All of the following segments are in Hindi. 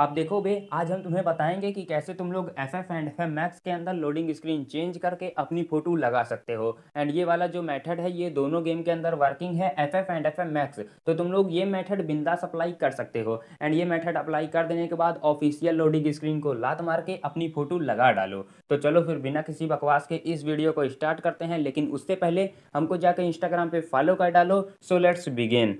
आप देखो बे आज हम तुम्हें बताएंगे कि कैसे तुम लोग F F and F M max के अंदर लोडिंग स्क्रीन चेंज करके अपनी फ़ोटो लगा सकते हो एंड ये वाला जो मेथड है ये दोनों गेम के अंदर वर्किंग है F F and F M max तो तुम लोग ये मेथड बिंदास अप्लाई कर सकते हो एंड ये मेथड अप्लाई कर देने के बाद ऑफिशियल लोडिंग स्क्रीन को लात मार के अपनी फ़ोटो लगा डालो तो चलो फिर बिना किसी बकवास के इस वीडियो को स्टार्ट करते हैं लेकिन उससे पहले हमको जाकर इंस्टाग्राम पर फॉलो कर डालो सो लेट्स बिगेन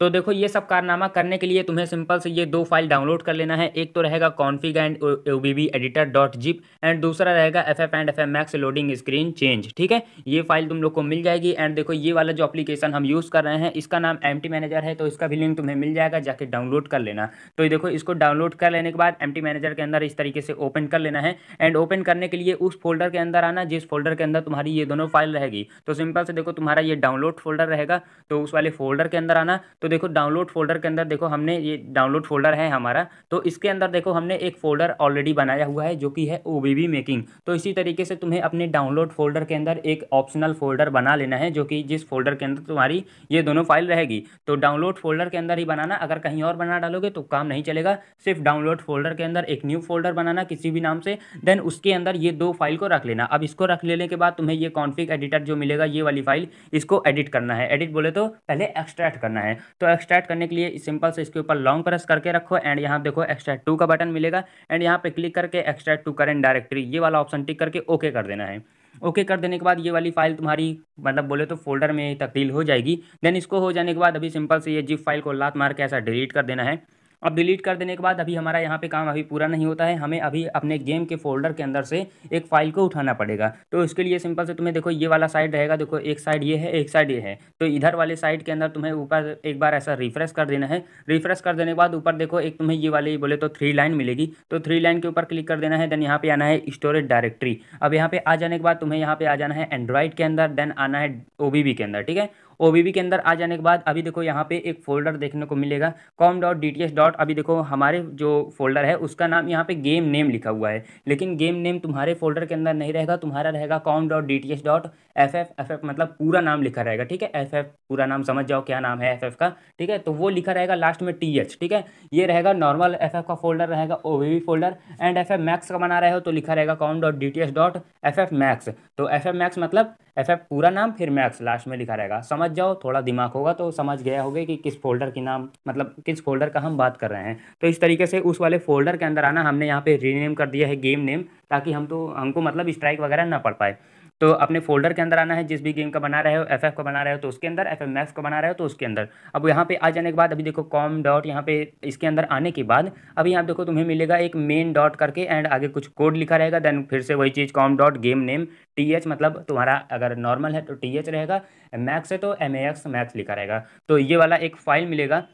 तो देखो ये सब कारनामा करने के लिए तुम्हें सिंपल से ये दो फाइल डाउनलोड कर लेना है एक तो रहेगा config and O editor dot zip and दूसरा रहेगा F F and F M max loading screen change ठीक है ये फाइल तुम लोग को मिल जाएगी एंड देखो ये वाला जो एप्लीकेशन हम यूज़ कर रहे हैं इसका नाम एम मैनेजर है तो इसका भी लिंक तुम्हें मिल जाएगा जाके डाउनलोड कर लेना तो देखो इसको डाउनलोड कर लेने के बाद एम मैनेजर के अंदर इस तरीके से ओपन कर लेना है एंड ओपन करने के लिए उस फोल्डर के अंदर आना जिस फोल्डर के अंदर तुम्हारी ये दोनों फाइल रहेगी तो सिंपल से देखो तुम्हारा ये डाउनलोड फोल्डर रहेगा तो उस वाले फोल्डर के अंदर आना तो तो देखो डाउनलोड फोल्डर के अंदर देखो हमने ये डाउनलोड फोल्डर है हमारा तो इसके अंदर देखो हमने एक फोल्डर ऑलरेडी बनाया हुआ है जो कि है ओ मेकिंग तो इसी तरीके से तुम्हें अपने डाउनलोड फोल्डर के अंदर एक ऑप्शनल फोल्डर बना लेना है जो कि जिस फोल्डर के अंदर तुम्हारी ये दोनों फाइल रहेगी तो डाउनलोड फोल्डर के अंदर ही बनाना अगर कहीं और बना डालोगे तो काम नहीं चलेगा सिर्फ डाउनलोड फोल्डर के अंदर एक न्यू फोल्डर बनाना किसी भी नाम से देन उसके अंदर ये दो फाइल को रख लेना अब इसको रख लेने के बाद तुम्हें ये कॉन्फिक एडिटर जो मिलेगा ये वाली फाइल इसको एडिट करना है एडिट बोले तो पहले एक्सट्रैक्ट करना है तो एक्सट्रैक्ट करने के लिए सिंपल से इसके ऊपर लॉन्ग प्रेस करके रखो एंड यहाँ देखो एक्सट्रैक्ट टू का बटन मिलेगा एंड यहाँ पे क्लिक करके एक्सट्रैक्ट टू करेंट डायरेक्टरी ये वाला ऑप्शन टिक करके ओके कर देना है ओके कर देने के बाद ये वाली फाइल तुम्हारी मतलब बोले तो फोल्डर में तब्दील हो जाएगी देन इसको हो जाने के बाद अभी सिंपल से ये जिप फाइल को लात मार के ऐसा डिलीट कर देना है अब डिलीट कर देने के बाद अभी हमारा यहाँ पे काम अभी पूरा नहीं होता है हमें अभी अपने गेम के फोल्डर के अंदर से एक फाइल को उठाना पड़ेगा तो इसके लिए सिंपल से तुम्हें देखो ये वाला साइड रहेगा देखो एक साइड ये है एक साइड ये है तो इधर वाले साइड के अंदर तुम्हें ऊपर एक बार ऐसा रिफ्रेश कर देना है रिफ्रेश कर देने के बाद ऊपर देखो एक तुम्हें ये वाले बोले तो थ्री लाइन मिलेगी तो थ्री लाइन के ऊपर क्लिक कर देना है देन यहाँ पे आना है स्टोरेज डायरेक्ट्री अब यहाँ पे आ जाने के बाद तुम्हें यहाँ पे आ जाना है एंड्रॉइड के अंदर देन आना है ओ के अंदर ठीक है ओ के अंदर आ जाने के बाद अभी देखो यहाँ पे एक फोल्डर देखने को मिलेगा कॉम डॉट डी डॉट अभी देखो हमारे जो फोल्डर है उसका नाम यहाँ पे गेम नेम लिखा हुआ है लेकिन गेम नेम तुम्हारे फोल्डर के अंदर नहीं रहेगा तुम्हारा रहेगा com dot D dot F F F F मतलब पूरा नाम लिखा रहेगा ठीक है एफ एफ पूरा नाम समझ जाओ क्या नाम है एफ एफ का ठीक है तो वो लिखा रहेगा लास्ट में टी एच ठीक है ये रहेगा नॉर्मल एफ एफ का फोल्डर रहेगा O folder and F F max का बना रहे हो तो लिखा रहेगा com dot D T S dot F F max तो एफ एफ मैक्स मतलब एफ एफ पूरा नाम फिर मैक्स लास्ट में लिखा रहेगा समझ समझ जाओ थोड़ा दिमाग होगा तो समझ गया होगा कि किस फोल्डर की नाम मतलब किस फोल्डर का हम बात कर रहे हैं तो इस तरीके से उस वाले फोल्डर के अंदर आना हमने यहाँ पे रीनेम कर दिया है गेम नेम ताकि हम तो हमको मतलब स्ट्राइक वगैरह ना पड़ पाए तो अपने फोल्डर के अंदर आना है जिस भी गेम का बना रहे हो एफ का बना रहे हो तो उसके अंदर एफ मैक्स को बना रहे हो तो उसके अंदर अब यहाँ पे आ जाने के बाद अभी देखो कॉम डॉट यहाँ पे इसके अंदर आने के बाद अभी यहाँ देखो तुम्हें मिलेगा एक मेन डॉट करके एंड आगे कुछ कोड लिखा रहेगा देन फिर से वही चीज़ com dot game name T H मतलब तुम्हारा अगर नॉर्मल है तो टी एच रहेगा मैक्स है तो एम ए एक्स मैक्स लिखा रहेगा तो ये वाला एक फाइल मिलेगा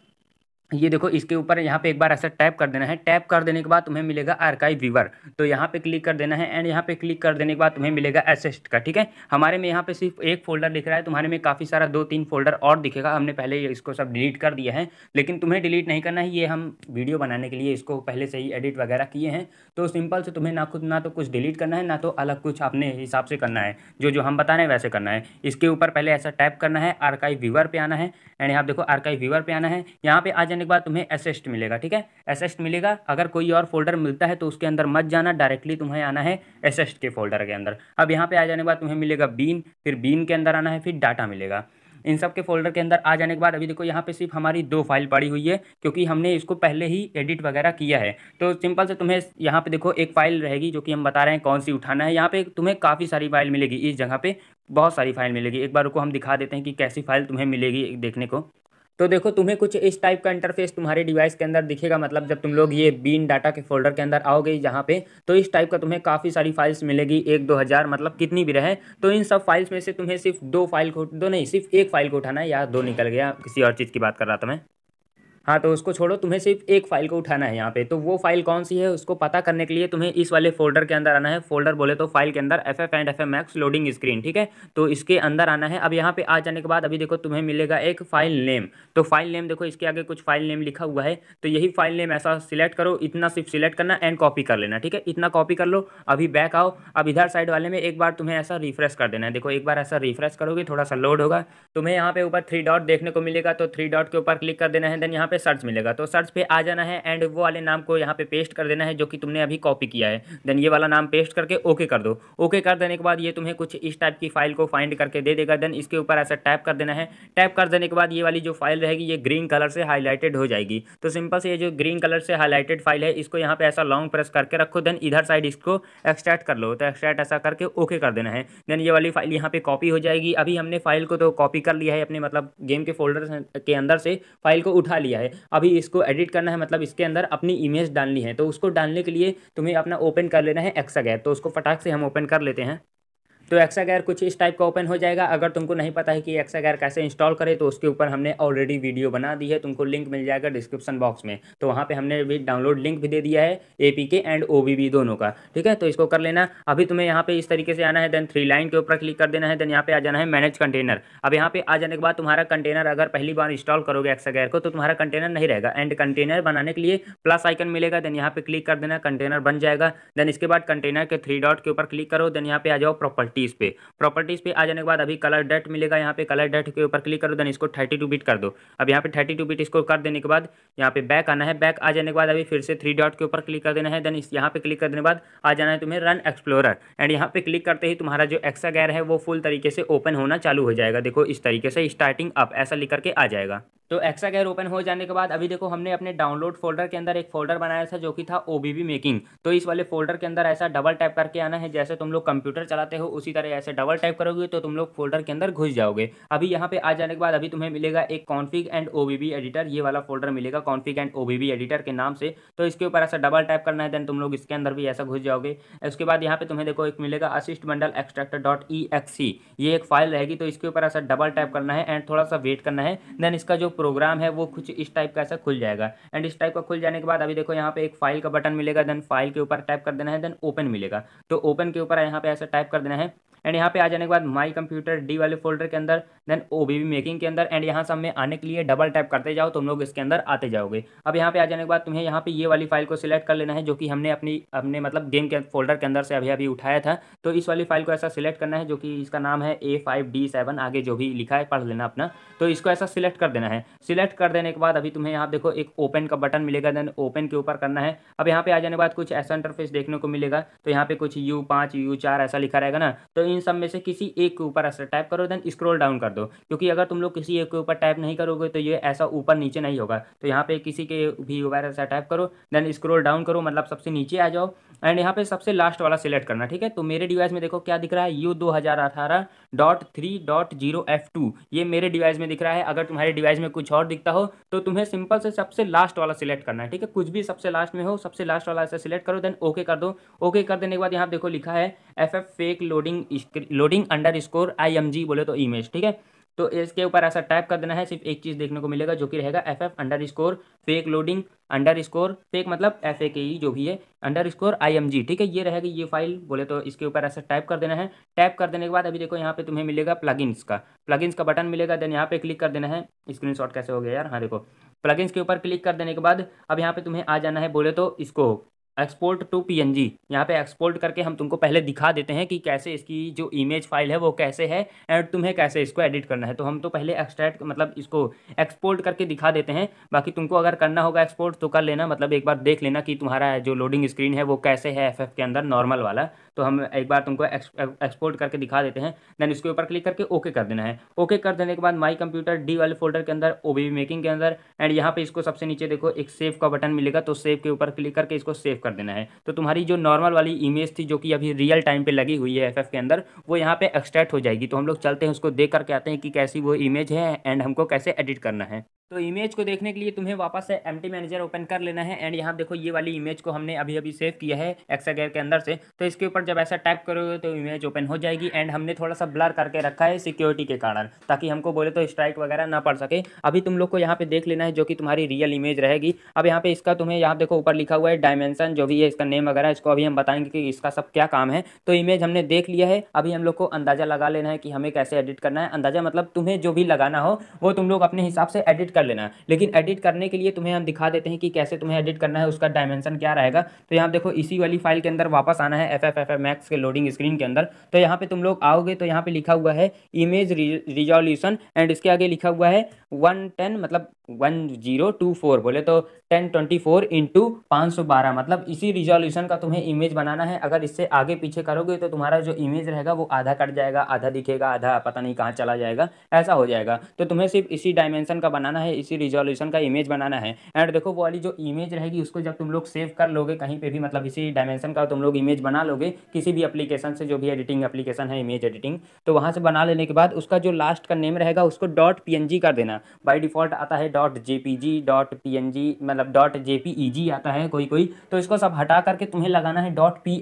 ये देखो इसके ऊपर यहाँ पे एक बार ऐसा टैप कर देना है टैप कर देने के बाद तुम्हें मिलेगा आर्काइव व्यूवर तो यहाँ पे क्लिक कर देना है एंड यहाँ पे क्लिक कर देने के बाद तुम्हें मिलेगा एसेस्ट का ठीक है हमारे में यहाँ पे सिर्फ एक फोल्डर दिख रहा है तुम्हारे में काफ़ी सारा दो तीन फोल्डर और दिखेगा हमने पहले इसको सब डिलीट कर दिया है लेकिन तुम्हें डिलीट नहीं करना है ये हम वीडियो बनाने के लिए इसको पहले से ही एडिट वगैरह किए हैं तो सिंपल से तुम्हें ना खुद ना तो कुछ डिलीट करना है ना तो अलग कुछ अपने हिसाब से करना है जो जो हम बता रहे हैं वैसे करना है इसके ऊपर पहले ऐसा टैप करना है आर्काइव व्यूवर पर आना है एंड यहाँ देखो आर्काइव व्यूवर पर आना है यहाँ पर आ जाने करने के बाद तुम्हें एसेस्ट मिलेगा ठीक है एसेस्ट मिलेगा अगर कोई और फोल्डर मिलता है तो उसके अंदर मत जाना डायरेक्टली तुम्हें आना है एसेस्ट के फोल्डर के अंदर अब यहाँ पे आ जाने के बाद तुम्हें मिलेगा बीन फिर बीन के अंदर आना है फिर डाटा मिलेगा इन सब के फोल्डर के अंदर आ जाने के बाद अभी देखो यहाँ पे सिर्फ हमारी दो फाइल पड़ी हुई है क्योंकि हमने इसको पहले ही एडिट वगैरह किया है तो सिंपल से तुम्हें यहाँ पे देखो एक फाइल रहेगी जो कि हम बता रहे हैं कौन सी उठाना है यहाँ पे तुम्हें काफ़ी सारी फाइल मिलेगी इस जगह पे बहुत सारी फाइल मिलेगी एक बार को हम दिखा देते हैं कि कैसी फाइल तुम्हें मिलेगी देखने को तो देखो तुम्हें कुछ इस टाइप का इंटरफेस तुम्हारे डिवाइस के अंदर दिखेगा मतलब जब तुम लोग ये बीन डाटा के फोल्डर के अंदर आओगे जहाँ पे तो इस टाइप का तुम्हें काफ़ी सारी फाइल्स मिलेगी एक दो हज़ार मतलब कितनी भी रहे तो इन सब फाइल्स में से तुम्हें सिर्फ दो फाइल को दो नहीं सिर्फ एक फाइल को उठाना है या दो निकल गया किसी और चीज़ की बात कर रहा था मैं हाँ तो उसको छोड़ो तुम्हें सिर्फ एक फ़ाइल को उठाना है यहाँ पे तो वो फाइल कौन सी है उसको पता करने के लिए तुम्हें इस वाले फोल्डर के अंदर आना है फोल्डर बोले तो फाइल के अंदर F F and F M X loading screen ठीक है तो इसके अंदर आना है अब यहाँ पे आ जाने के बाद अभी देखो तुम्हें मिलेगा एक फाइल नेम तो फाइल नेम देखो इसके आगे कुछ फाइल नेम लिखा हुआ है तो यही फाइल नेम ऐसा सिलेक्ट करो इतना सिर्फ सिलेक्ट करना एंड कॉपी कर लेना ठीक है इतना कॉपी कर लो अभी बैक आओ अब इधर साइड वाले में एक बार तुम्हें ऐसा रिफ्रेश कर देना है देखो एक बार ऐसा रिफ्रेश करोगे थोड़ा सा लोड होगा तुम्हें यहाँ पे ऊपर थ्री डॉट देखने को मिलेगा तो थ्री डॉट के ऊपर क्लिक कर देना है देन यहाँ पे सर्च मिलेगा तो सर्च पे आ जाना है एंड वो वाले नाम को यहाँ पे पेस्ट कर देना है जो कि तुमने अभी कॉपी किया है देन ये वाला नाम पेस्ट करके ओके कर दो ओके कर देने के बाद ये तुम्हें कुछ इस टाइप की फाइल को फाइंड करके दे देगा देन इसके ऊपर ऐसा टैप कर देना है टैप कर देने के बाद ये वाली जो फाइल रहेगी ये ग्रीन कलर से हाईलाइटेड हो जाएगी तो सिंपल से ये जो ग्रीन कलर से हाईलाइटेड फाइल है इसको यहाँ पे ऐसा लॉन्ग प्रेस करके रखो देन इधर साइड इसको एक्सट्रैक्ट कर लो तो एक्सट्रैक्ट ऐसा करके ओके कर देना है देन ये वाली फाइल यहाँ पे कॉपी हो जाएगी अभी हमने फाइल को तो कॉपी कर लिया है अपने मतलब गेम के फोल्डर के अंदर से फाइल को उठा लिया है है अभी इसको एडिट करना है मतलब इसके अंदर अपनी इमेज डालनी है तो उसको डालने के लिए तुम्हें अपना ओपन कर लेना है एक्सा गैप तो उसको फटाक से हम ओपन कर लेते हैं तो एक्सागैर कुछ इस टाइप का ओपन हो जाएगा अगर तुमको नहीं पता है कि एक्सागैर कैसे इंस्टॉल करें तो उसके ऊपर हमने ऑलरेडी वीडियो बना दी है तुमको लिंक मिल जाएगा डिस्क्रिप्शन बॉक्स में तो वहाँ पे हमने भी डाउनलोड लिंक भी दे दिया है एपीके एंड ओबीबी दोनों का ठीक है तो इसको कर लेना अभी तुम्हें यहाँ पे इस तरीके से आना है देन थ्री लाइन के ऊपर क्लिक कर देना है देन यहाँ पे आ जाना है मैनेज कंटेनर अब यहाँ पे आ जाने के बाद तुम्हारा कंटेनर अगर पहली बार इंस्टॉल करोगे एक्सागैर को तो तुम्हारा कंटेनर नहीं रहेगा एंड कंटेनर बनाने के लिए प्लस आइकन मिलेगा देन यहाँ पे क्लिक कर देना कंटेनर बन जाएगा देन इसके बाद कंटेनर के थ्री डॉट के ऊपर क्लिक करो देन यहाँ पे आ जाओ प्रॉपर्टी प्रॉपर्टीज़ पे प्रॉपर्टीज़ पे आ जाने के बाद अभी कलर डेट मिलेगा यहाँ पे कलर डेट के ऊपर क्लिक करो देन इसको थर्टी टू बीट कर दो अब यहाँ पे थर्टी टू बीट इसको कर देने के बाद यहाँ पे बैक आना है बैक आ जाने के बाद अभी फिर से थ्री डॉट के ऊपर क्लिक कर देना है देन यहाँ पे क्लिक करने के बाद आ जाना है तुम्हें रन एक्सप्लोरर एंड यहाँ पे क्लिक करते ही तुम्हारा जो एक्सा गैर है वो फुल तरीके से ओपन होना चालू हो जाएगा देखो इस तरीके से स्टार्टिंग अप ऐसा लिख करके आ जाएगा तो एक्सा गैर ओपन हो जाने के बाद अभी देखो हमने अपने डाउनलोड फोल्डर के अंदर एक फोल्डर बनाया था जो कि था ओ मेकिंग तो इस वाले फोल्डर के अंदर ऐसा डबल टैप करके आना है जैसे तुम लोग कंप्यूटर चलाते हो उसी तरह ऐसे डबल टाइप करोगे तो तुम लोग फोल्डर के अंदर घुस जाओगे अभी यहाँ पे आ जाने के बाद अभी तुम्हें मिलेगा एक कॉन्फिग एंड ओबीबी एडिटर ये वाला फोल्डर मिलेगा कॉन्फिग एंड ओबीबी एडिटर के नाम से तो इसके ऊपर ऐसा डबल टाइप करना है देन तुम लोग इसके अंदर भी ऐसा घुस जाओगे उसके बाद यहाँ पे तुम्हें देखो एक मिलेगा असिस्ट मंडल एक्सट्रैक्टर डॉट ई एक्सी ये एक फाइल रहेगी तो इसके ऊपर ऐसा डबल टाइप करना है एंड थोड़ा सा वेट करना है देन इसका जो प्रोग्राम है वो कुछ इस टाइप का ऐसा खुल जाएगा एंड इस टाइप का खुल जाने के बाद अभी देखो यहाँ पे एक फाइल का बटन मिलेगा देन फाइल के ऊपर टाइप कर देना है देन ओपन मिलेगा तो ओपन के ऊपर यहाँ पे ऐसा टाइप कर देना है एंड यहाँ पे आ जाने के बाद माई कंप्यूटर डी वाले फोल्डर के अंदर देन ओ बी मेकिंग के अंदर एंड यहाँ से हमें आने के लिए डबल टैप करते जाओ तुम लोग इसके अंदर आते जाओगे अब यहाँ पे आ जाने के बाद तुम्हें यहाँ पे ये वाली फाइल को सिलेक्ट कर लेना है जो कि हमने अपनी अपने मतलब गेम के फोल्डर के अंदर से अभी अभी उठाया था तो इस वाली फाइल को ऐसा सिलेक्ट करना है जो कि इसका नाम है ए फाइव डी सेवन आगे जो भी लिखा है पढ़ लेना अपना तो इसको ऐसा सिलेक्ट कर देना है सिलेक्ट कर देने के बाद अभी तुम्हें यहाँ देखो एक ओपन का बटन मिलेगा देन ओपन के ऊपर करना है अब यहाँ पे आ जाने के बाद कुछ ऐसा इंटरफेस देखने को मिलेगा तो यहाँ पे कुछ यू पाँच यू चार ऐसा लिखा रहेगा ना तो इन सब में से किसी एक के ऊपर ऐसा टाइप करो देन स्क्रॉल डाउन कर दो क्योंकि अगर तुम लोग किसी एक के ऊपर टाइप नहीं करोगे तो ये ऐसा ऊपर नीचे नहीं होगा तो यहाँ पे किसी के भी ऊपर ऐसा टाइप करो देन स्क्रॉल डाउन करो मतलब सबसे नीचे आ जाओ एंड यहाँ पे सबसे लास्ट वाला सिलेक्ट करना ठीक है तो मेरे डिवाइस में देखो क्या दिख रहा है यू दो हज़ार अठारह dot three dot zero F two ये मेरे डिवाइस में दिख रहा है अगर तुम्हारे डिवाइस में कुछ और दिखता हो तो तुम्हें सिंपल से सबसे लास्ट वाला सिलेक्ट करना है ठीक है कुछ भी सबसे लास्ट में हो सबसे लास्ट वाला ऐसा सिलेक्ट करो देन ओके कर दो ओके कर देने के बाद यहाँ देखो लिखा है F F fake loading loading underscore I M G बोले तो इमेज ठीक है तो इसके ऊपर ऐसा टाइप कर देना है सिर्फ एक चीज़ देखने को मिलेगा जो कि रहेगा F F underscore fake loading underscore fake मतलब एफ ए के ई जो भी है underscore I M G ठीक है ये रहेगी ये फाइल बोले तो इसके ऊपर ऐसा टाइप कर देना है टाइप कर देने के बाद अभी देखो यहाँ पे तुम्हें मिलेगा प्लगइन्स का प्लगइन्स का बटन मिलेगा देन यहाँ पे क्लिक कर देना है स्क्रीन कैसे हो गया यार हाँ देखो प्लगइन्स के ऊपर क्लिक कर देने के बाद अब यहाँ पे तुम्हें आ जाना है बोले तो इसको एक्सपोर्ट टू पीएनजी यहाँ पे एक्सपोर्ट करके हम तुमको पहले दिखा देते हैं कि कैसे इसकी जो इमेज फाइल है वो कैसे है एंड तुम्हें कैसे इसको एडिट करना है तो हम तो पहले एक्सट्रैक्ट मतलब इसको एक्सपोर्ट करके दिखा देते हैं बाकी तुमको अगर करना होगा एक्सपोर्ट तो कर लेना मतलब एक बार देख लेना कि तुम्हारा जो लोडिंग स्क्रीन है वो कैसे है एफ के अंदर नॉर्मल वाला तो हम एक बार तुमको एक्सपोर्ट करके दिखा देते हैं देन इसके ऊपर क्लिक करके ओके कर देना है ओके कर देने के बाद माई कंप्यूटर डी वाले फोल्डर के अंदर ओ मेकिंग के अंदर एंड यहाँ पे इसको सबसे नीचे देखो एक सेव का बटन मिलेगा तो सेव के ऊपर क्लिक करके इसको सेव कर देना है तो तुम्हारी जो नॉर्मल वाली इमेज थी जो कि अभी रियल टाइम पे लगी हुई है एफ के अंदर वो यहाँ पे एक्सट्रैक्ट हो जाएगी तो हम लोग चलते हैं उसको देख करके आते हैं कि कैसी वो इमेज है एंड हमको कैसे एडिट करना है तो इमेज को देखने के लिए तुम्हें वापस से एम मैनेजर ओपन कर लेना है एंड यहाँ देखो ये वाली इमेज को हमने अभी अभी सेव किया है एक्सागेयर के अंदर से तो इसके ऊपर जब ऐसा टाइप करोगे तो इमेज ओपन हो जाएगी एंड हमने थोड़ा सा ब्लर करके रखा है सिक्योरिटी के कारण ताकि हमको बोले तो स्ट्राइक वगैरह ना पड़ सके अभी तुम लोग को यहाँ पे देख लेना है जो कि तुम्हारी रियल इमेज रहेगी अब यहाँ पे इसका तुम्हें यहाँ देखो ऊपर लिखा हुआ है डायमेंशन जो भी है इसका नेम वगैरह इसको अभी हम बताएंगे कि इसका सब क्या काम है तो इमेज हमने देख लिया है अभी हम लोग को अंदाजा लगा लेना है कि हमें कैसे एडिट करना है अंदाजा मतलब तुम्हें जो भी लगाना हो वो तुम लोग अपने हिसाब से एडिट कर कर लेना है लेकिन एडिट करने के लिए तुम्हें हम दिखा देते हैं कि कैसे तुम्हें एडिट करना है उसका डायमेंशन क्या रहेगा तो यहाँ देखो इसी वाली फाइल के अंदर वापस आना है एफ एफ मैक्स के लोडिंग स्क्रीन के अंदर तो यहाँ पे तुम लोग आओगे तो यहाँ पे लिखा हुआ है इमेज रिजोल्यूशन एंड इसके आगे लिखा हुआ है वन टेन मतलब वन जीरो टू फोर बोले तो टेन ट्वेंटी फोर इंटू पाँच सौ बारह मतलब इसी रिजोल्यूशन का तुम्हें इमेज बनाना है अगर इससे आगे पीछे करोगे तो तुम्हारा जो इमेज रहेगा वो आधा कट जाएगा आधा दिखेगा आधा पता नहीं कहाँ चला जाएगा ऐसा हो जाएगा तो तुम्हें सिर्फ इसी डायमेंशन का बनाना है है इसी रिजोल्यूशन का इमेज बनाना है एंड देखो वो वाली जो इमेज रहेगी उसको जब तुम लोग सेव कर लोगे कहीं पर भी मतलब इसी डायमेंशन का तुम लोग इमेज बना लोगे किसी भी एप्लीकेशन से जो भी एडिटिंग एप्लीकेशन है इमेज एडिटिंग तो वहाँ से बना लेने के बाद उसका जो लास्ट का नेम रहेगा उसको डॉट पी कर देना बाई डिफ़ॉल्ट आता है डॉट जे डॉट पी मतलब डॉट जे आता है कोई कोई तो इसको सब हटा करके तुम्हें लगाना है डॉट पी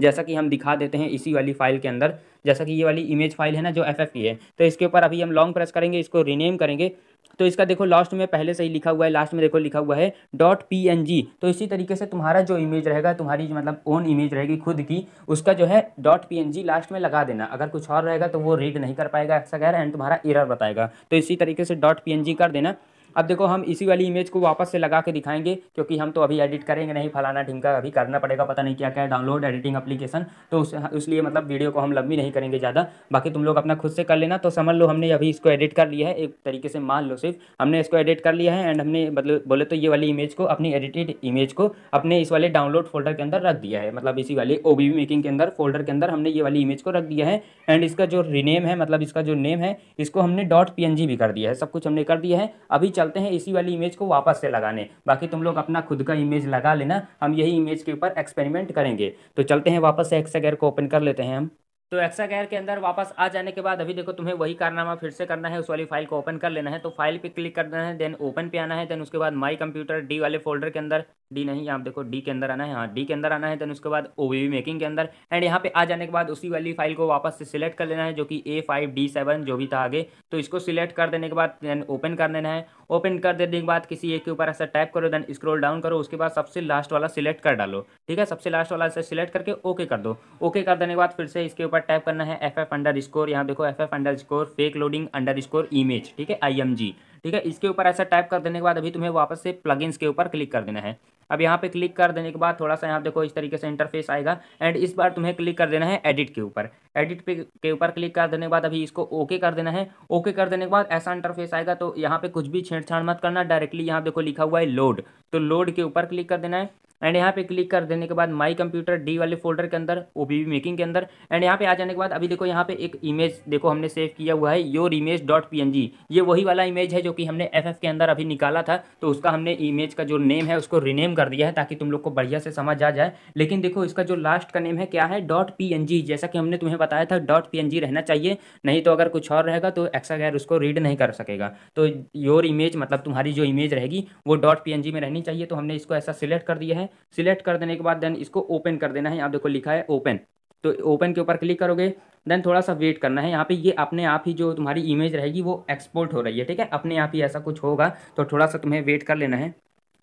जैसा कि हम दिखा देते हैं इसी वाली फाइल के अंदर जैसा कि ये वाली इमेज फाइल है ना जो एफ है तो इसके ऊपर अभी हम लॉन्ग प्रेस करेंगे इसको रीनेम करेंगे तो इसका देखो लास्ट में पहले से ही लिखा हुआ है लास्ट में देखो लिखा हुआ है डॉट पी एन जी तो इसी तरीके से तुम्हारा जो इमेज रहेगा तुम्हारी मतलब ओन इमेज रहेगी खुद की उसका जो है dot P N G last में लगा देना अगर कुछ और रहेगा तो वो रीड नहीं कर पाएगा ऐसा कह रहा है एंड तुम्हारा एरर बताएगा तो इसी तरीके से डॉट पी एन जी कर देना अब देखो हम इसी वाली इमेज को वापस से लगा के दिखाएंगे क्योंकि हम तो अभी एडिट करेंगे नहीं फलाना ढिमका अभी करना पड़ेगा पता नहीं क्या क्या है डाउनलोड एडिटिंग अप्लीकेशन तो उस इसलिए मतलब वीडियो को हम लंबी नहीं करेंगे ज़्यादा बाकी तुम लोग अपना खुद से कर लेना तो समझ लो हमने अभी इसको एडिट कर लिया है एक तरीके से मान लो सिर्फ हमने इसको एडिट कर लिया है एंड हमने मतलब बोले तो ये वाली इमेज को अपनी एडिटेड इमेज को अपने इस वाले डाउनलोड फोल्डर के अंदर रख दिया है मतलब इसी वाले ओ मेकिंग के अंदर फोल्डर के अंदर हमने ये वाली इमेज को रख दिया है एंड इसका जो रिनेम है मतलब इसका जो नेम है इसको हमने डॉट पी भी कर दिया है सब कुछ हमने कर दिया है अभी चल चलते हैं इसी वाली इमेज को वापस से लगाने बाकी तुम लोग अपना खुद का इमेज लगा लेना हम यही इमेज के ऊपर एक्सपेरिमेंट करेंगे तो चलते हैं वापस से एक्सागर को ओपन कर लेते हैं हम तो एक्सा गैर के अंदर वापस आ जाने के बाद अभी देखो तुम्हें वही कारनामा फिर से करना है उस वाली फाइल को ओपन कर लेना है तो फाइल पे क्लिक करना है देन ओपन पे आना है देन उसके बाद माई कंप्यूटर डी वाले फोल्डर के अंदर डी नहीं यहाँ देखो डी के अंदर आना है हाँ डी के अंदर आना है देन उसके बाद ओ मेकिंग के अंदर एंड यहाँ पे आ जाने के बाद उसी वाली फाइल को वापस से सिलेक्ट कर लेना है जो कि ए फाइव डी सेवन जो भी था आगे तो इसको सिलेक्ट कर देने के बाद देन ओपन कर देना है ओपन कर देने के बाद किसी एक के ऊपर ऐसा टाइप करो देन स्क्रोल डाउन करो उसके बाद सबसे लास्ट वाला सिलेक्ट कर डालो ठीक है सबसे लास्ट वाला ऐसा सिलेक्ट करके ओके कर दो ओके कर देने के बाद फिर से इसके ऊपर पर टाइप करना है एफ एफ अंडर स्कोर यहाँ देखो F F underscore fake loading underscore image ठीक है आई एम जी ठीक है इसके ऊपर ऐसा टाइप कर देने के बाद अभी तुम्हें वापस से प्लगइन्स के ऊपर क्लिक कर देना है अब यहाँ पे क्लिक कर देने के बाद थोड़ा सा यहाँ देखो इस तरीके से इंटरफेस आएगा एंड इस बार तुम्हें क्लिक कर देना है एडिट के ऊपर एडिट पे के ऊपर क्लिक कर देने के बाद अभी इसको ओके कर देना है ओके कर देने के बाद ऐसा इंटरफेस आएगा तो यहाँ पे कुछ भी छेड़छाड़ मत करना डायरेक्टली यहाँ देखो लिखा हुआ है लोड तो लोड के ऊपर क्लिक कर देना है एंड यहाँ पे क्लिक कर देने के बाद माई कंप्यूटर डी वाले फोल्डर के अंदर ओ मेकिंग के अंदर एंड यहाँ पे आ जाने के बाद अभी देखो यहाँ पे एक इमेज देखो हमने सेव किया हुआ है योर इमेज डॉट पी ये वही वाला इमेज है जो कि हमने एफ के अंदर अभी निकाला था तो उसका हमने इमेज का जो नेम है उसको रिनेम कर दिया है ताकि तुम लोग को बढ़िया से समझ आ जाए लेकिन देखो इसका जो लास्ट का नेम है क्या है डॉट जैसा कि हमने तुम्हें बताया था डॉट पी रहना चाहिए नहीं तो अगर कुछ और रहेगा तो एक्सा गैर उसको रीड नहीं कर सकेगा तो योर इमेज मतलब तुम्हारी जो इमेज रहेगी वो डॉट पी में रहनी चाहिए तो हमने इसको ऐसा सिलेक्ट कर दिया है सिलेक्ट कर देने के बाद देन इसको ओपन कर देना है यहाँ देखो लिखा है ओपन तो ओपन के ऊपर क्लिक करोगे देन थोड़ा सा वेट करना है यहाँ पे ये अपने आप ही जो तुम्हारी इमेज रहेगी वो एक्सपोर्ट हो रही है ठीक है अपने आप ही ऐसा कुछ होगा तो थोड़ा सा तुम्हें वेट कर लेना है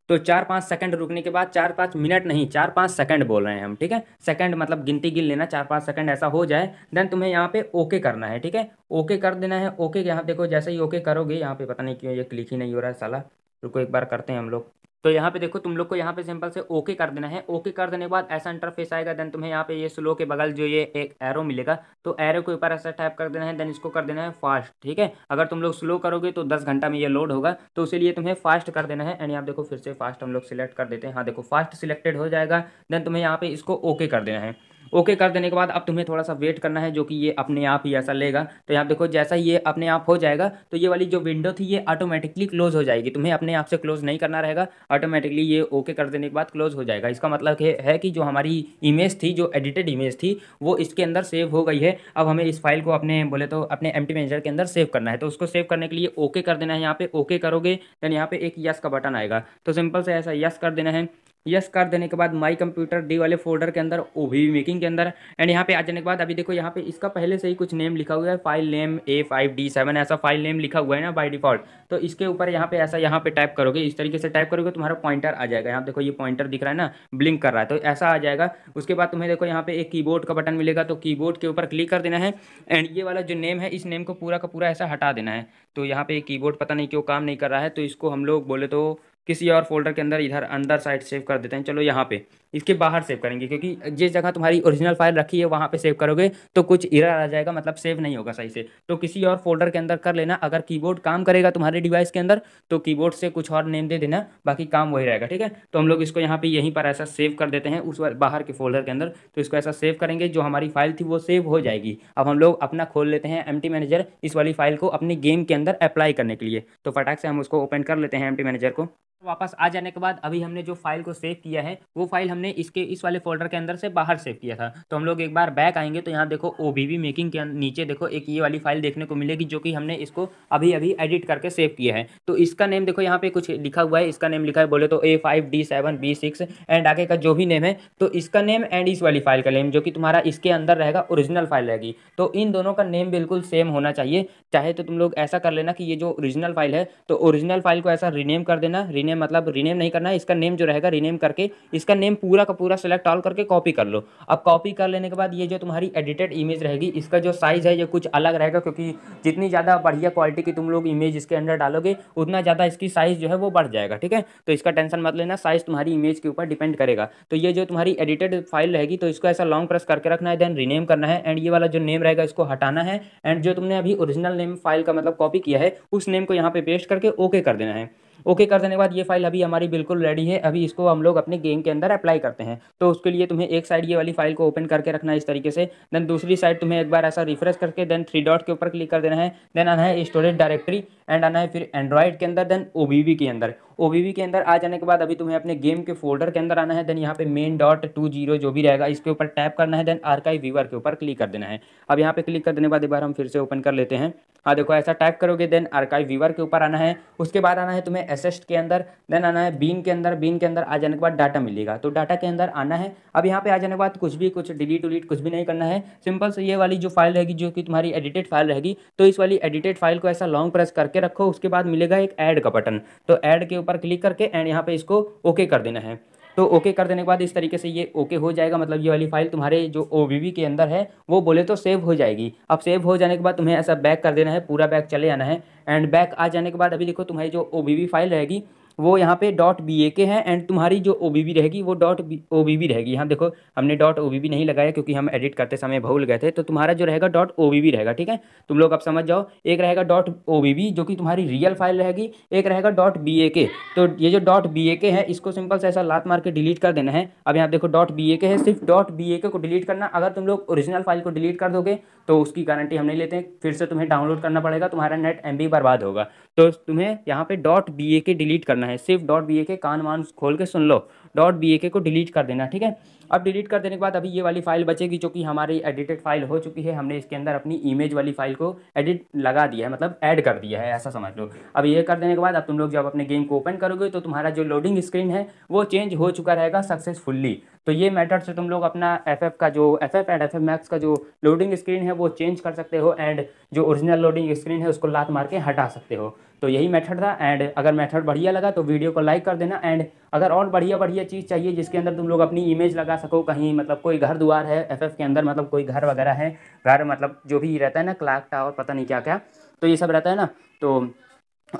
तो चार पाँच सेकंड रुकने के बाद चार पाँच मिनट नहीं चार पाँच सेकंड बोल रहे हैं हम ठीक है सेकंड मतलब गिनती गिन लेना चार पाँच सेकंड ऐसा हो जाए देन तुम्हें यहाँ पे ओके करना है ठीक है ओके कर देना है ओके यहाँ देखो जैसे ही ओके करोगे यहाँ पे पता नहीं क्यों ये क्लिक ही नहीं हो रहा है साला रुको एक बार करते हैं हम लोग तो यहाँ पे देखो तुम लोग को यहाँ पे सिंपल से ओके कर देना है ओके कर देने के बाद ऐसा इंटरफेस आएगा देन तुम्हें यहाँ पे ये स्लो के बगल जो ये एक एरो मिलेगा तो एरो के ऊपर ऐसा टाइप कर देना है देन इसको कर देना है फास्ट ठीक है अगर तुम लोग स्लो करोगे तो दस घंटा में ये लोड होगा तो इसीलिए तुम्हें फास्ट कर देना है एंड यहाँ देखो फिर से फास्ट हम लोग सिलेक्ट कर देते हैं हाँ देखो फास्ट सिलेक्टेड हो जाएगा देन तुम्हें यहाँ पे इसको ओके कर देना है ओके कर देने के बाद अब तुम्हें थोड़ा सा वेट करना है जो कि ये अपने आप ही ऐसा लेगा तो यहाँ देखो जैसा ये अपने आप हो जाएगा तो ये वाली जो विंडो थी ये ऑटोमेटिकली क्लोज हो जाएगी तुम्हें अपने आप से क्लोज नहीं करना रहेगा ऑटोमेटिकली ये ओके कर देने के बाद क्लोज हो जाएगा इसका मतलब है कि जो हमारी इमेज थी जो एडिटेड इमेज थी वो इसके अंदर सेव हो गई है अब हमें इस फाइल को अपने बोले तो अपने एम मैनेजर के अंदर सेव करना है तो उसको सेव करने के लिए ओके कर देना है यहाँ पे ओके करोगे देन यहाँ पे एक यस का बटन आएगा तो सिंपल से ऐसा यस कर देना है यस कर देने के बाद माई कंप्यूटर डी वाले फोल्डर के अंदर ओ वी मेकिंग के अंदर एंड यहाँ पे आ जाने के बाद अभी देखो यहाँ पे इसका पहले से ही कुछ नेम लिखा हुआ है file name A five D seven ऐसा फाइल नेम लिखा हुआ है ना बाई डिफॉल्ट तो इसके ऊपर यहाँ पे ऐसा यहाँ पे टाइप करोगे इस तरीके से टाइप करोगे तुम्हारा पॉइंटर आ जाएगा यहाँ देखो ये पॉइंटर दिख रहा है ना ब्लिंक कर रहा है तो ऐसा आ जाएगा उसके बाद तुम्हें देखो यहाँ पे एक की का बटन मिलेगा तो की के ऊपर क्लिक कर देना है एंड ये वाला जो नेम है इस नेम को पूरा का पूरा ऐसा हटा देना है तो यहाँ पे की पता नहीं क्यों काम नहीं कर रहा है तो इसको हम लोग बोले तो किसी और फोल्डर के अंदर इधर अंदर साइड सेव कर देते हैं चलो यहाँ पे इसके बाहर सेव करेंगे क्योंकि जिस जगह तुम्हारी ओरिजिनल फाइल रखी है वहाँ पे सेव करोगे तो कुछ इरर आ जाएगा मतलब सेव नहीं होगा सही से तो किसी और फोल्डर के अंदर कर लेना अगर कीबोर्ड काम करेगा तुम्हारे डिवाइस के अंदर तो कीबोर्ड से कुछ और नेम दे देना बाकी काम वही रहेगा ठीक है तो हम लोग इसको यहाँ पे यहीं पर ऐसा सेव कर देते हैं उस बाहर के फोल्डर के अंदर तो इसको ऐसा सेव करेंगे जो हमारी फाइल थी वो सेव हो जाएगी अब हम लोग अपना खोल लेते हैं एम मैनेजर इस वाली फाइल को अपने गेम के अंदर अप्लाई करने के लिए तो फटाक से हम उसको ओपन कर लेते हैं एम मैनेजर को वापस आ जाने के बाद अभी हमने जो फाइल को सेव किया है वो फाइल हमने हमने इसके इस वाले फोल्डर के अंदर से बाहर सेव किया था तो हम लोग एक बार बैक आएंगे तो यहाँ देखो ओ मेकिंग के नीचे देखो एक ये वाली फाइल देखने को मिलेगी जो कि हमने इसको अभी अभी एडिट करके सेव किया है तो इसका नेम देखो यहाँ पे कुछ लिखा हुआ है इसका नेम लिखा है बोले तो A five D seven B six and आगे का जो भी नेम है तो इसका नेम एंड इस वाली फाइल का नेम जो कि तुम्हारा इसके अंदर रहेगा ओरिजिनल फाइल रहेगी तो इन दोनों का नेम बिल्कुल सेम होना चाहिए चाहे तो तुम लोग ऐसा कर लेना कि ये जो ओरिजिनल फाइल है तो ओरिजिनल फाइल को ऐसा रीनेम कर देना रीनेम मतलब रीनेम नहीं करना इसका नेम जो रहेगा रीनेम करके इसका नेम पूरा पूरा का पूरा सेलेक्ट ऑल करके कॉपी कर लो अब कॉपी कर लेने के बाद ये जो तुम्हारी एडिटेड इमेज रहेगी इसका जो साइज़ है ये कुछ अलग रहेगा क्योंकि जितनी ज़्यादा बढ़िया क्वालिटी की तुम लोग इमेज इसके अंदर डालोगे उतना ज़्यादा इसकी साइज़ जो है वो बढ़ जाएगा ठीक है तो इसका टेंशन मत लेना साइज़ तुम्हारी इमेज के ऊपर डिपेंड करेगा तो ये जो तुम्हारी एडिटेड फाइल रहेगी तो इसको ऐसा लॉन्ग प्रेस करके रखना है देन रीनेम करना है एंड ये वाला जो नेम रहेगा इसको हटाना है एंड जो तुमने अभी ओरिजिनल नेम फाइल का मतलब कॉपी किया है उस नेम को यहाँ पे पेस्ट करके ओके कर देना है ओके कर देने के बाद ये फाइल अभी हमारी बिल्कुल रेडी है अभी इसको हम लोग अपने गेम के अंदर अप्लाई करते हैं तो उसके लिए तुम्हें एक साइड ये वाली फाइल को ओपन करके रखना है इस तरीके से देन दूसरी साइड तुम्हें एक बार ऐसा रिफ्रेश करके देन थ्री डॉट के ऊपर क्लिक कर देना है देन आना है स्टोरेज डायरेक्टरी एंड आना है फिर एंड्रॉयड के अंदर देन ओ के अंदर ओ के अंदर आ जाने के बाद अभी तुम्हें अपने गेम के फोल्डर के अंदर आना है देन यहाँ पे मेन डॉट टू जीरो जो भी रहेगा इसके ऊपर टैप करना है देन आरकाई वीवर के ऊपर क्लिक कर देना है अब यहाँ पे क्लिक कर देने के बाद एक बार हम फिर से ओपन कर लेते हैं हाँ देखो ऐसा टाइप करोगे देन आरकाई वीवर के ऊपर आना है उसके बाद आना है तुम्हें एसेस्ट के अंदर देन आना है बीन के अंदर बीन के अंदर आ जाने के बाद डाटा मिलेगा तो डाटा के अंदर आना है अब यहाँ पे आ जाने के बाद कुछ भी कुछ डिलीट उलीट कुछ भी नहीं करना है सिंपल से ये वाली जो फाइल रहेगी जो कि तुम्हारी एडिटेड फाइल रहेगी तो इस वाली एडिटेड फाइल को ऐसा लॉन्ग प्रेस करके करके रखो उसके बाद मिलेगा एक ऐड का बटन तो ऐड के ऊपर क्लिक करके एंड यहाँ पे इसको ओके कर देना है तो ओके कर देने के बाद इस तरीके से ये ओके हो जाएगा मतलब ये वाली फाइल तुम्हारे जो ओ के अंदर है वो बोले तो सेव हो जाएगी अब सेव हो जाने के बाद तुम्हें ऐसा बैक कर देना है पूरा बैक चले आना है एंड बैक आ जाने के बाद अभी देखो तुम्हारी जो ओ फाइल रहेगी वो यहाँ पे डॉट बी ए के हैं एंड तुम्हारी जो ओ बी बी रहेगी वो डॉट ओ बी बी रहेगी यहाँ देखो हमने डॉट ओ बी बी नहीं लगाया क्योंकि हम एडिट करते समय भूल गए थे तो तुम्हारा जो रहेगा डॉट ओ बी बी रहेगा ठीक है तुम लोग अब समझ जाओ एक रहेगा डॉट ओ बी बी जो कि तुम्हारी रियल फाइल रहेगी एक रहेगा डॉट बी ए के तो ये जो डॉट बी ए के है इसको सिंपल से ऐसा लात मार के डिलीट कर देना है अब यहाँ देखो डॉट बी ए के है सिर्फ डॉट बी ए के को डिलीट करना अगर तुम लोग ओरिजिनल फाइल को डिलीट कर दोगे तो उसकी गारंटी हम नहीं लेते फिर से तुम्हें डाउनलोड करना पड़ेगा तुम्हारा नेट एम बर्बाद होगा तो तुम्हें यहाँ पे डॉट बी ए के डिलीट करना है सिर्फ डॉट बी ए के कान वान खोल के सुन लो डॉट बी को डिलीट कर देना ठीक है अब डिलीट कर देने के बाद अभी ये वाली फाइल बचेगी जो कि हमारी एडिटेड फाइल हो चुकी है हमने इसके अंदर अपनी इमेज वाली फाइल को एडिट लगा दिया है मतलब ऐड कर दिया है ऐसा समझ लो अब ये कर देने के बाद अब तुम लोग जब अपने गेम को ओपन करोगे तो तुम्हारा जो लोडिंग स्क्रीन है वो चेंज हो चुका रहेगा सक्सेसफुल्ली तो ये मैटर से तुम लोग अपना एफ का जो एफ एंड एफ मैक्स का जो लोडिंग स्क्रीन है वो चेंज कर सकते हो एंड जो ओरिजिनल लोडिंग स्क्रीन है उसको लात मार के हटा सकते हो तो यही मेथड था एंड अगर मेथड बढ़िया लगा तो वीडियो को लाइक कर देना एंड अगर और बढ़िया बढ़िया चीज़ चाहिए जिसके अंदर तुम लोग अपनी इमेज लगा सको कहीं मतलब कोई घर द्वार है एफएफ के अंदर मतलब कोई घर वगैरह है घर मतलब जो भी रहता है ना क्लाक टावर पता नहीं क्या क्या तो ये सब रहता है ना तो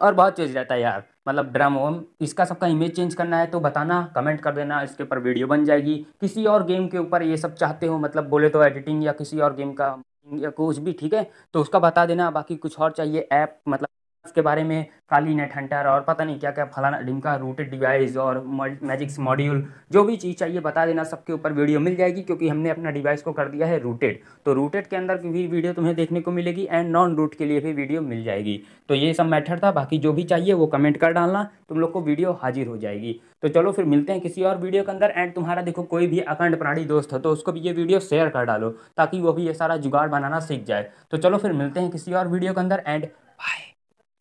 और बहुत चीज़ रहता है यार मतलब ड्रम वम इसका सबका इमेज चेंज करना है तो बताना कमेंट कर देना इसके ऊपर वीडियो बन जाएगी किसी और गेम के ऊपर ये सब चाहते हो मतलब बोले तो एडिटिंग या किसी और गेम का या कुछ भी ठीक है तो उसका बता देना बाकी कुछ और चाहिए ऐप मतलब के बारे में काली नेट हंटर और पता नहीं क्या क्या फलाना डिमका रूटेड डिवाइस और मैजिक्स मॉड्यूल जो भी चीज़ चाहिए बता देना सबके ऊपर वीडियो मिल जाएगी क्योंकि हमने अपना डिवाइस को कर दिया है रूटेड तो रूटेड के अंदर भी वीडियो तुम्हें देखने को मिलेगी एंड नॉन रूट के लिए भी वीडियो मिल जाएगी तो ये सब मैटर था बाकी जो भी चाहिए वो कमेंट कर डालना तुम लोग को वीडियो हाजिर हो जाएगी तो चलो फिर मिलते हैं किसी और वीडियो के अंदर एंड तुम्हारा देखो कोई भी अखंड प्राणी दोस्त हो तो उसको भी ये वीडियो शेयर कर डालो ताकि वो भी ये सारा जुगाड़ बनाना सीख जाए तो चलो फिर मिलते हैं किसी और वीडियो के अंदर एंड बाय